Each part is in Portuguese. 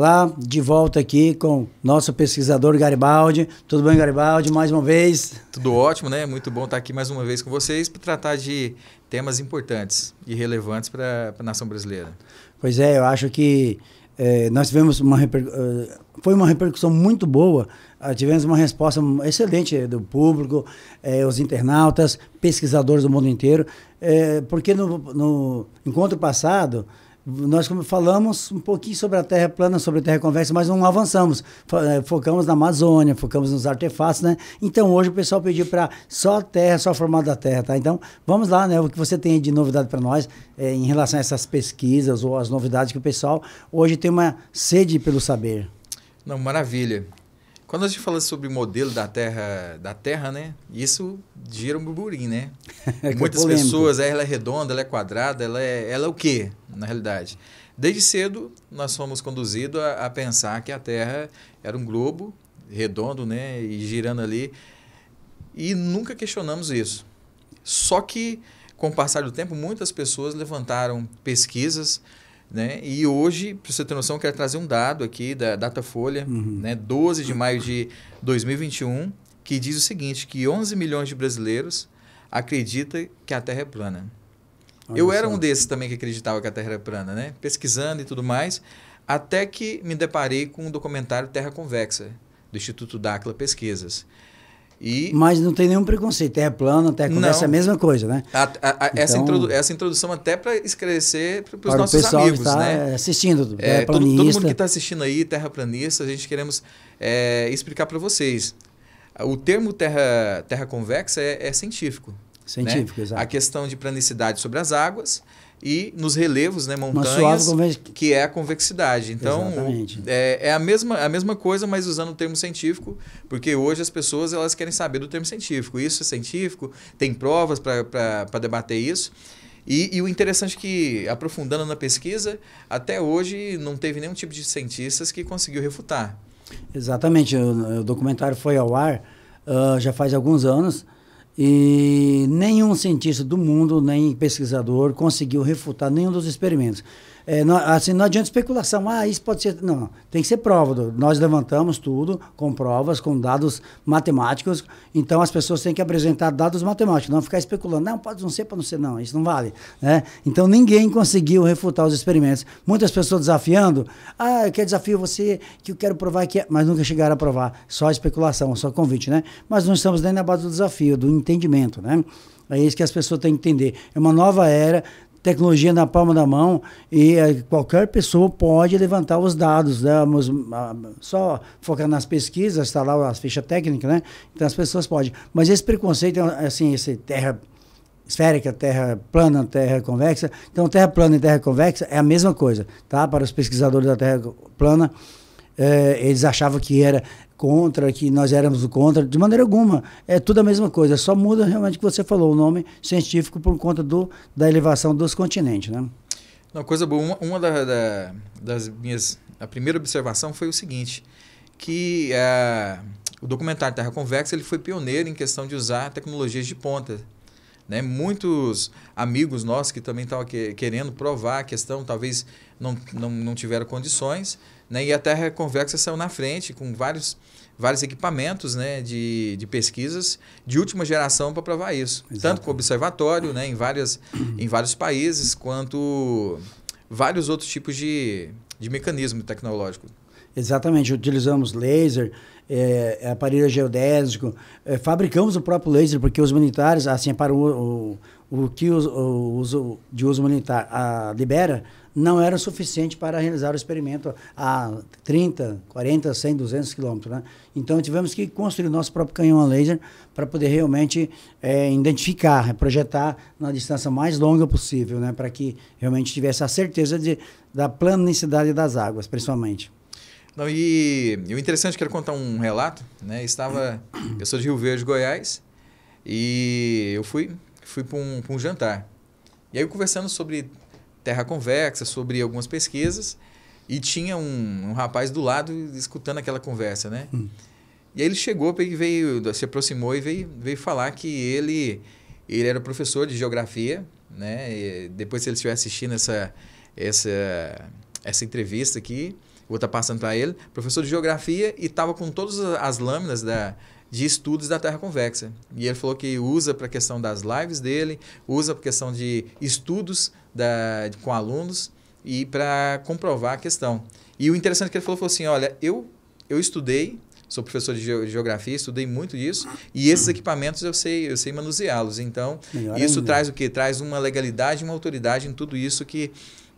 Olá, de volta aqui com nosso pesquisador Garibaldi. Tudo bem, Garibaldi? Mais uma vez. Tudo ótimo, né? Muito bom estar aqui mais uma vez com vocês para tratar de temas importantes e relevantes para a nação brasileira. Pois é, eu acho que é, nós tivemos uma reper... Eh, foi uma repercussão muito boa ah, tivemos uma resposta excelente eh, do público os internautas pesquisadores do mundo inteiro porque no, no encontro passado nós falamos um pouquinho sobre a Terra plana, sobre a Terra conversa, mas não avançamos. É, focamos na Amazônia, focamos nos artefatos, né? Então hoje o pessoal pediu para só Terra, só formado da Terra, tá? Então vamos lá, né? O que você tem de novidade para nós é, em relação a essas pesquisas ou as novidades que o pessoal hoje tem uma sede pelo saber. Não, maravilha. Quando a gente fala sobre o modelo da Terra, da terra né? Isso gira um burburinho, né? É muitas polêmico. pessoas, ela é redonda, ela é quadrada, ela é, ela é o quê, na realidade? Desde cedo, nós fomos conduzidos a, a pensar que a Terra era um globo redondo, né? E girando ali. E nunca questionamos isso. Só que, com o passar do tempo, muitas pessoas levantaram pesquisas, né? E hoje, para você ter noção, eu quero trazer um dado aqui da Datafolha, uhum. né? 12 de maio de 2021, que diz o seguinte, que 11 milhões de brasileiros acreditam que a Terra é plana. Olha eu era um desses também que acreditava que a Terra era plana, né? pesquisando e tudo mais, até que me deparei com um documentário Terra Convexa, do Instituto Dacla Pesquisas. E... Mas não tem nenhum preconceito. Terra plana, terra conversa, é a mesma coisa, né? A, a, a, então, essa, introdu essa, introdução até para esclarecer pros para os nossos amigos, que tá né? assistindo, é, todo, todo, mundo que está assistindo aí, planista, a gente queremos é, explicar para vocês. O termo terra, terra convexa é, é científico. Científico, né? exato. A questão de planicidade sobre as águas e nos relevos, né, montanhas, que é a convexidade. Então, é, é, a, mesma, a mesma coisa, mas usando o termo científico, porque hoje as pessoas elas querem saber do termo científico. Isso é científico, tem provas para debater isso. E, e, o interessante é que, aprofundando na pesquisa, até hoje não teve nenhum tipo de cientistas que conseguiu refutar. Exatamente. O, o documentário foi ao ar uh, já faz alguns anos e nenhum cientista do mundo, nem pesquisador, conseguiu refutar nenhum dos experimentos. É, não, assim, não adianta especulação. Ah, isso pode ser. Não, tem que ser prova. Do, nós levantamos tudo com provas, com dados matemáticos. Então as pessoas têm que apresentar dados matemáticos, não ficar especulando. Não, pode não ser, pode não ser, não. Isso não vale. Né? Então ninguém conseguiu refutar os experimentos. Muitas pessoas desafiando. Ah, eu quero desafio você, que eu quero provar que é. Mas nunca chegaram a provar. Só especulação, só convite, né? Mas não estamos nem na base do desafio, do entendimento, né? É isso que as pessoas têm que entender. É uma nova era, tecnologia na palma da mão e eh, qualquer pessoa pode levantar os dados. Né? Ah, só focar nas pesquisas, está lá as fichas técnicas, né? Então as pessoas podem. Mas esse preconceito, assim, esse terra esférica, terra plana, terra convexa. Então, terra plana e terra convexa é a mesma coisa, tá? Para os pesquisadores da terra plana, eh, eles achavam que era contra, que nós éramos contra, de maneira alguma. É tudo a mesma coisa, só muda realmente o que você falou, o nome científico por conta do, da elevação dos continentes. Né? Uma coisa boa, uma, uma da, da, das minhas. A primeira observação foi o seguinte: que uh, o documentário Terra Convexa ele foi pioneiro em questão de usar tecnologias de ponta. Né? Muitos amigos nossos que também estavam que, querendo provar a questão, talvez não, não, não tiveram condições, né? E a Terra Convexa saiu na frente com vários, vários equipamentos né? de, de pesquisas de última geração para provar isso. Exato. Tanto com o observatório né? em, várias, em vários países, quanto vários outros tipos de, de mecanismo tecnológico. Exatamente, utilizamos laser, é, aparelho geodésico, é, fabricamos o próprio laser, porque os militares, assim, para o, o, o que o, o uso de uso militar a, ah, libera, não era suficiente para realizar o experimento a 30, 40, 100, 200 quilômetros. Né? Então tivemos que construir o nosso próprio canhão a laser para poder realmente é, identificar, projetar na distância mais longa possível, né? para que realmente tivesse a certeza de, da planicidade das águas, principalmente. Não, e, e o interessante, quero contar um relato. Né? Estava, eu sou de Rio Verde, Goiás, e eu fui, fui para um, um jantar. E aí, conversando sobre terra convexa, sobre algumas pesquisas. E tinha um, um rapaz do lado escutando aquela conversa, né? Hum. E aí ele chegou, veio, se aproximou e veio, veio falar que ele, ele era professor de geografia, né? E depois, se ele estiver assistindo essa, essa, essa entrevista aqui, vou estar tá passando para ele, professor de geografia, e estava com todas as lâminas da, de estudos da Terra Convexa. E ele falou que usa para a questão das lives dele, usa para a questão de estudos da, com alunos e para comprovar a questão. E o interessante é que ele falou foi assim: olha, eu, eu estudei, sou professor de geografia, estudei muito disso, e esses equipamentos eu sei, eu sei manuseá-los. Então, Melhor isso ainda. traz o que? Traz uma legalidade, uma autoridade em tudo isso que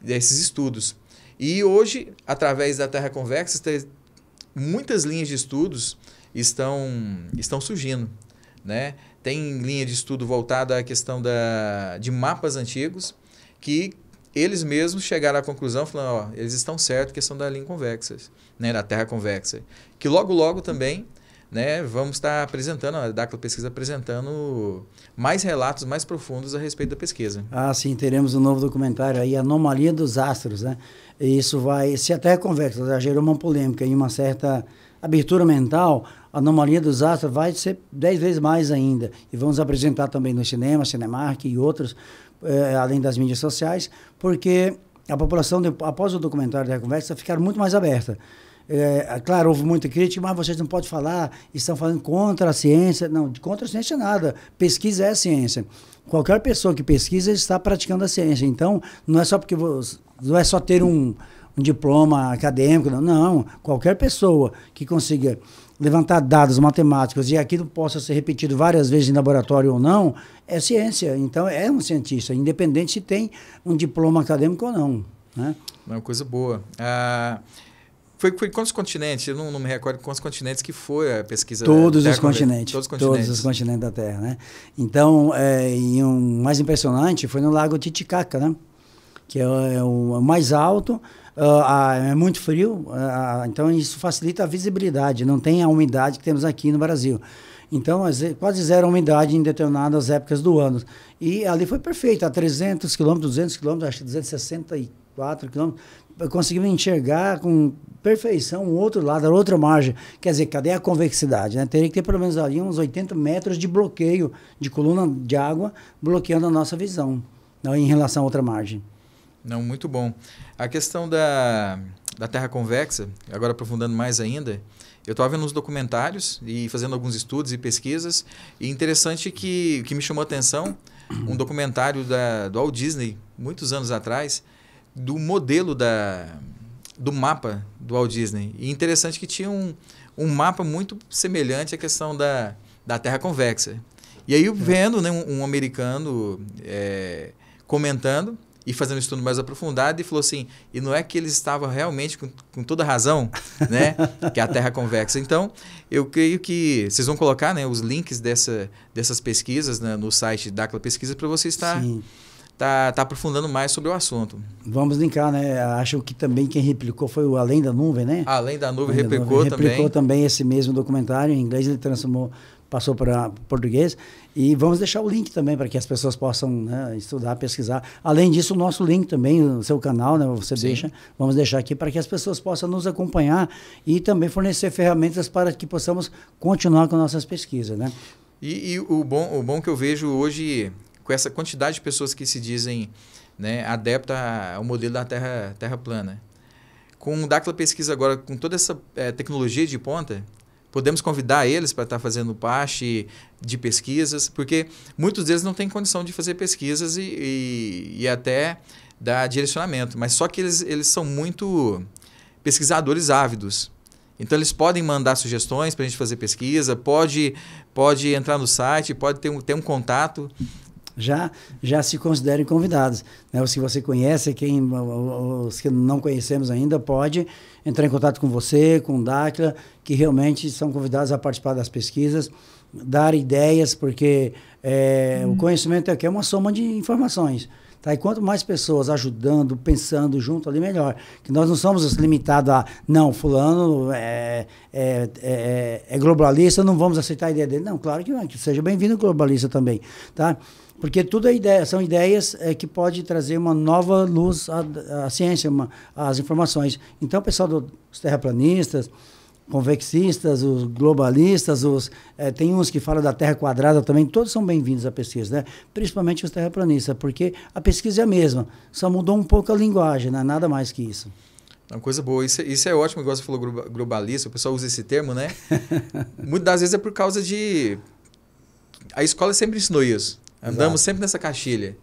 desses estudos. E hoje, através da Terra Convexa, tem muitas linhas de estudos estão, estão surgindo. Né? Tem linha de estudo voltada à questão da, de mapas antigos, que eles mesmos chegaram à conclusão, falando, ó, eles estão certos é questão da linha convexa, né, da Terra convexa. Que logo, logo também né, vamos estar apresentando, a Dacla Pesquisa apresentando mais relatos mais profundos a respeito da pesquisa. Ah, sim, teremos um novo documentário aí, Anomalia dos Astros, né? E isso vai, se a Terra convexa já gerou uma polêmica e uma certa abertura mental, Anomalia dos Astros vai ser dez vezes mais ainda. E vamos apresentar também no cinema, Cinemark e outros, eh, além das mídias sociais, porque a população, após o documentário da conversa, ficar muito mais aberta. Eh, é, claro, houve muita crítica, mas vocês não podem falar, estão falando contra a ciência. Não, contra a ciência nada. Pesquisa é ciência. Qualquer pessoa que pesquisa está praticando a ciência. Então, não é só porque você, não é só ter um, um diploma acadêmico, não, não. Qualquer pessoa que consiga levantar dados matemáticos e aquilo possa ser repetido várias vezes em laboratório ou não, é ciência. Então é um cientista, independente se tem um diploma acadêmico ou não. Né? É uma coisa boa. Ah, foi, foi quantos continentes? Eu não, não, me recordo quantos continentes que foi a pesquisa. Todos, da, os, continentes, todos os continentes. Todos os continentes da Terra, né? Então, é, e um mais impressionante foi no Lago Titicaca, né? que é, é o é mais alto, ah, ah, é muito frio, ah, então isso facilita a visibilidade, não tem a umidade que temos aqui no Brasil. Então, quase zero umidade em determinadas épocas do ano. E ali foi perfeito, a 300 quilômetros, 200 quilômetros, acho que 264 quilômetros, conseguimos enxergar com perfeição o outro lado, a outra margem. Quer dizer, cadê a convexidade? Né? Teria que ter pelo menos ali uns 80 metros de bloqueio de coluna de água bloqueando a nossa visão em relação à outra margem. Não, muito bom. A questão da, da Terra convexa, agora aprofundando mais ainda, eu estava vendo uns documentários e fazendo alguns estudos e pesquisas, e interessante que, que me chamou a atenção um documentário da, do Walt Disney, muitos anos atrás, do modelo da, do mapa do Walt Disney. E interessante que tinha um, um mapa muito semelhante à questão da, da Terra convexa. E aí, vendo né, um, um americano é, comentando, e fazendo um estudo mais aprofundado e falou assim, e não é que eles estavam realmente com, com toda razão, né, que a Terra é convexa. Então, eu creio que vocês vão colocar, né, os links dessa, dessas pesquisas né, no site da Pesquisa para você estar Tá, tá, aprofundando mais sobre o assunto. Vamos linkar, né? Acho que também quem replicou foi o Além da Nuvem, né? Além da Nuvem Além replicou da nuvem. Replicou também. Replicou também esse mesmo documentário. Em inglês ele transformou passou para português. E vamos deixar o link também para que as pessoas possam né, estudar, pesquisar. Além disso, o nosso link também, o seu canal, né, você Sim. deixa, vamos deixar aqui para que as pessoas possam nos acompanhar e também fornecer ferramentas para que possamos continuar com nossas pesquisas. Né? E, e o, bom, o bom que eu vejo hoje, com essa quantidade de pessoas que se dizem né, adepta ao modelo da terra, terra plana, com o Dacla Pesquisa agora, com toda essa é, tecnologia de ponta, Podemos convidar eles para estar tá fazendo parte de pesquisas, porque muitos deles não têm condição de fazer pesquisas e, e, e até dar direcionamento. Mas só que eles, eles são muito pesquisadores ávidos. Então eles podem mandar sugestões para a gente fazer pesquisa, pode, pode entrar no site, pode ter um, ter um contato já já se considerem convidados. Né? Os que você conhece, quem os que não conhecemos ainda, pode entrar em contato com você, com o Dacla, que realmente são convidados a participar das pesquisas, dar ideias, porque é, hum. o uhum. conhecimento aqui é uma soma de informações. Tá? E quanto mais pessoas ajudando, pensando junto ali, melhor. Que nós não somos limitados a, não, fulano é, é, é, é, é globalista, não vamos aceitar a ideia dele. Não, claro que não, que seja bem-vindo globalista também. Tá? Porque tudo é ideia, são ideias é, que pode trazer uma nova luz à, à ciência, uma, às informações. Então, pessoal dos do, terraplanistas, convexistas, os globalistas, os, é, tem uns que falam da Terra quadrada também, todos são bem-vindos à pesquisa, né? principalmente os terraplanistas, porque a pesquisa é a mesma, só mudou um pouco a linguagem, né? nada mais que isso. É uma coisa boa, isso, é, isso é ótimo, igual você falou globalista, o pessoal usa esse termo, né? Muitas das vezes é por causa de... A escola sempre ensinou isso. Andamos Exato. sempre nessa caixilha.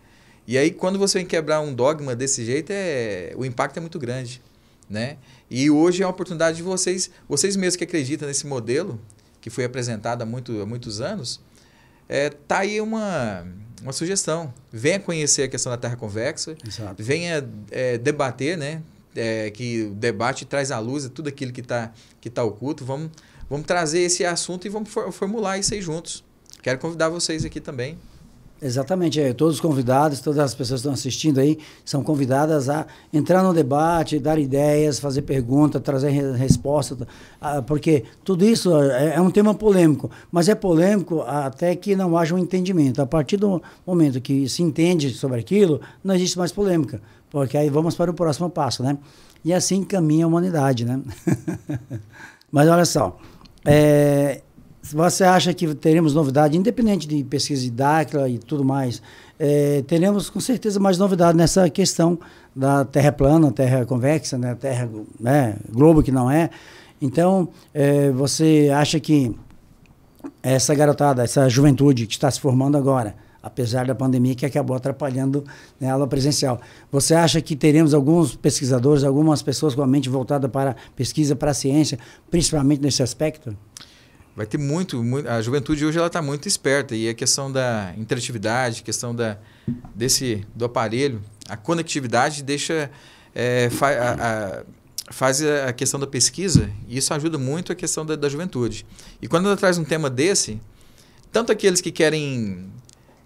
E aí, quando você vem quebrar um dogma desse jeito, é, o impacto é muito grande. Né? E hoje é uma oportunidade de vocês, vocês mesmos que acreditam nesse modelo, que foi apresentado há, muito, há muitos anos, é, tá aí uma, uma sugestão. Venha conhecer a questão da Terra convexa, Exato. venha é, debater, né? É, que o debate traz à luz tudo aquilo que está que tá oculto. Vamos, vamos trazer esse assunto e vamos for, formular isso aí juntos. Quero convidar vocês aqui também Exatamente, é. todos os convidados, todas as pessoas que estão assistindo aí, são convidadas a entrar no debate, dar ideias, fazer perguntas, trazer respostas, ah, porque tudo isso é, é um tema polêmico, mas é polêmico até que não haja um entendimento. A partir do momento que se entende sobre aquilo, não existe mais polêmica, porque aí vamos para o próximo passo, né? E assim caminha a humanidade, né? mas olha só, é, você acha que teremos novidade, independente de pesquisa de DACLA e tudo mais, é, teremos com certeza mais novidade nessa questão da terra plana, terra convexa, né, terra né, globo que não é. Então, é, você acha que essa garotada, essa juventude que está se formando agora, apesar da pandemia que acabou atrapalhando né, a aula presencial. Você acha que teremos alguns pesquisadores, algumas pessoas com a mente voltada para pesquisa, para a ciência, principalmente nesse aspecto? vai ter muito, muito, a juventude hoje ela está muito esperta e a questão da interatividade, questão da desse do aparelho, a conectividade deixa é, fa, a, a, faz a questão da pesquisa e isso ajuda muito a questão da, da juventude. E quando ela traz um tema desse, tanto aqueles que querem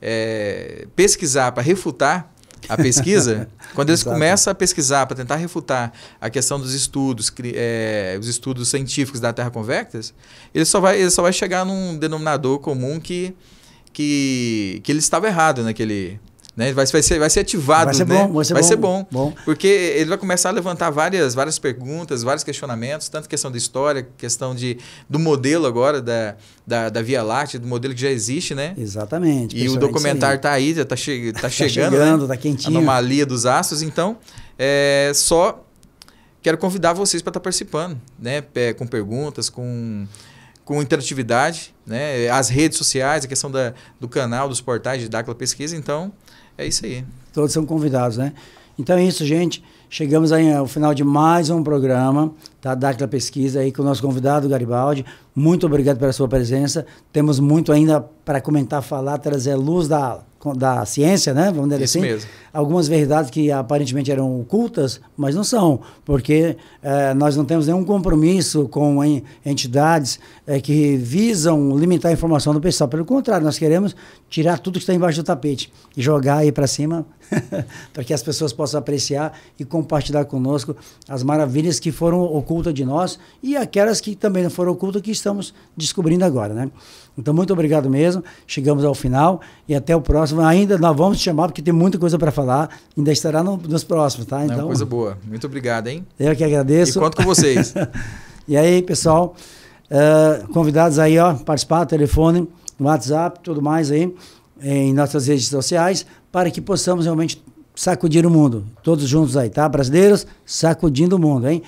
é, pesquisar para refutar a pesquisa, quando eles começam a pesquisar para tentar refutar a questão dos estudos, é, os estudos científicos da Terra convectas, ele só vai, ele só vai chegar num denominador comum que, que, que ele estava errado naquele, né? Vai, vai, ser, vai ser ativado. Vai ser né? bom. Vai, ser, vai bom, ser bom, bom, Porque ele vai começar a levantar várias, várias perguntas, vários questionamentos, tanto questão de história, questão de, do modelo agora da, da, da Via Láctea, do modelo que já existe, né? Exatamente. E o é documentário está aí, está tá che tá, tá chegando. Está chegando, está né? quentinho quentinho. Anomalia dos Astros. Então, é só quero convidar vocês para estar tá participando, né? É, com perguntas, com, com interatividade, né? As redes sociais, a questão da, do canal, dos portais de Dácula Pesquisa. Então, é isso aí. Todos são convidados, né? Então é isso, gente. Chegamos aí ao final de mais um programa tá? da Dáctila Pesquisa aí com o nosso convidado Garibaldi. Muito obrigado pela sua presença. Temos muito ainda para comentar, falar, trazer luz da ala da ciência, né? Vamos dizer Isso assim. Mesmo. Algumas verdades que aparentemente eram ocultas, mas não são, porque eh, nós não temos nenhum compromisso com em, entidades eh, que visam limitar a informação do pessoal. Pelo contrário, nós queremos tirar tudo que está embaixo do tapete e jogar aí para cima para que as pessoas possam apreciar e compartilhar conosco as maravilhas que foram ocultas de nós e aquelas que também não foram ocultas que estamos descobrindo agora, né? Então, muito obrigado mesmo. Chegamos ao final e até o próximo. Ainda nós vamos te chamar porque tem muita coisa para falar. Ainda estará no, nos próximos, tá? Então, coisa boa. Muito obrigado, hein? Eu que agradeço. E conto com vocês. e aí, pessoal, uh, convidados aí, ó, participar, telefone, WhatsApp, tudo mais aí. É, em nossas redes sociais para que possamos realmente sacudir o mundo. Todos juntos aí, tá? Brasileiros, sacudindo o mundo, hein?